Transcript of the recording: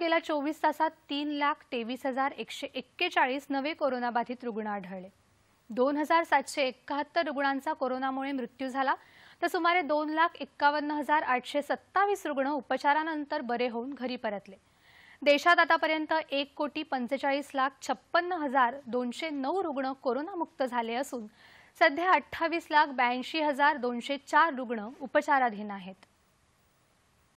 गेल्या चोवीस तासात तीन लाख तेवीस हजार एकशे एक्केचाळीस नवे कोरोनाबाधित रुग्ण आढळले दोन हजार सातशे एकाहत्तर रुग्णांचा कोरोनामुळे मृत्यू झाला तर सुमारे दोन लाख एक्कावन्न हजार आठशे सत्तावीस रुग्ण उपचारानंतर बरे होऊन घरी परतले देशात आतापर्यंत एक कोटी पंचेचाळीस लाख छप्पन्न हजार दोनशे नऊ रुग्ण कोरोनामुक्त झाले असून सध्या अठ्ठावीस लाख ब्याऐंशी हजार दोनशे चार रुग्ण उपचाराधीन आहेत